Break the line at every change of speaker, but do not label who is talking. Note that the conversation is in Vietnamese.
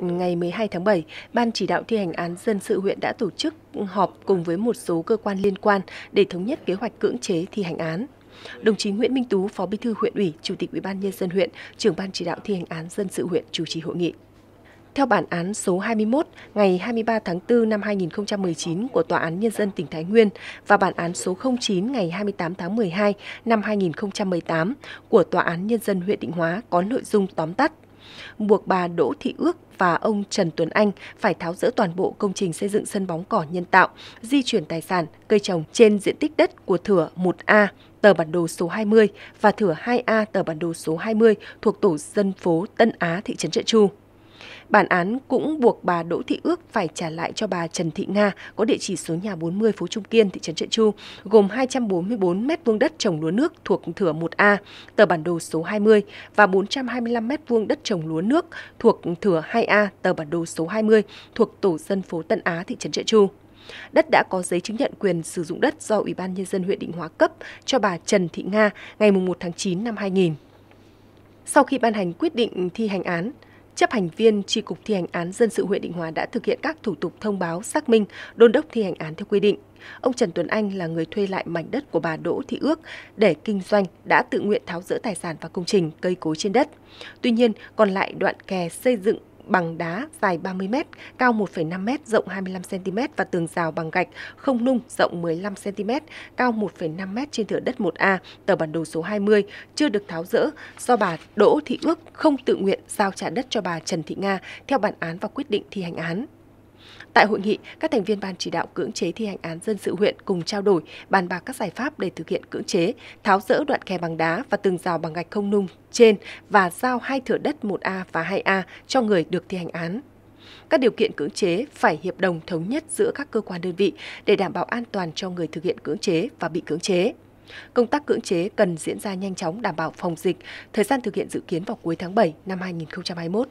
ngày 12 tháng 7, Ban chỉ đạo thi hành án dân sự huyện đã tổ chức họp cùng với một số cơ quan liên quan để thống nhất kế hoạch cưỡng chế thi hành án. Đồng chí Nguyễn Minh Tú, Phó Bí thư huyện ủy, Chủ tịch Ủy ban nhân dân huyện, trưởng ban chỉ đạo thi hành án dân sự huyện chủ trì hội nghị. Theo bản án số 21 ngày 23 tháng 4 năm 2019 của Tòa án Nhân dân tỉnh Thái Nguyên và bản án số 09 ngày 28 tháng 12 năm 2018 của Tòa án Nhân dân huyện Định Hóa có nội dung tóm tắt buộc bà Đỗ Thị Ước và ông Trần Tuấn Anh phải tháo rỡ toàn bộ công trình xây dựng sân bóng cỏ nhân tạo, di chuyển tài sản, cây trồng trên diện tích đất của thửa 1A tờ bản đồ số 20 và thửa 2A tờ bản đồ số 20 thuộc tổ dân phố Tân Á thị trấn Trợ Chu. Bản án cũng buộc bà Đỗ Thị Ước phải trả lại cho bà Trần Thị Nga có địa chỉ số nhà 40 phố Trung Kiên, thị trấn Trợ Chu, gồm 244 m vuông đất trồng lúa nước thuộc thửa 1A, tờ bản đồ số 20 và 425 m vuông đất trồng lúa nước thuộc thửa 2A, tờ bản đồ số 20 thuộc tổ dân phố Tân Á, thị trấn Trợ Chu. Đất đã có giấy chứng nhận quyền sử dụng đất do Ủy ban Nhân dân huyện Định Hóa cấp cho bà Trần Thị Nga ngày 1 tháng 9 năm 2000. Sau khi ban hành quyết định thi hành án, chấp hành viên Tri Cục Thi hành án Dân sự huyện Định Hóa đã thực hiện các thủ tục thông báo, xác minh, đôn đốc thi hành án theo quy định. Ông Trần Tuấn Anh là người thuê lại mảnh đất của bà Đỗ Thị Ước để kinh doanh đã tự nguyện tháo dỡ tài sản và công trình cây cối trên đất. Tuy nhiên, còn lại đoạn kè xây dựng bằng đá dài 30 m, cao 1,5 m, rộng 25 cm và tường rào bằng gạch không nung rộng 15 cm, cao 1,5 m trên thửa đất 1A, tờ bản đồ số 20 chưa được tháo rỡ do bà Đỗ Thị Ước không tự nguyện giao trả đất cho bà Trần Thị Nga theo bản án và quyết định thi hành án. Tại hội nghị, các thành viên ban chỉ đạo cưỡng chế thi hành án dân sự huyện cùng trao đổi, bàn bạc các giải pháp để thực hiện cưỡng chế, tháo rỡ đoạn kè bằng đá và từng rào bằng gạch không nung trên và giao hai thửa đất 1A và 2A cho người được thi hành án. Các điều kiện cưỡng chế phải hiệp đồng thống nhất giữa các cơ quan đơn vị để đảm bảo an toàn cho người thực hiện cưỡng chế và bị cưỡng chế. Công tác cưỡng chế cần diễn ra nhanh chóng đảm bảo phòng dịch, thời gian thực hiện dự kiến vào cuối tháng 7 năm 2021.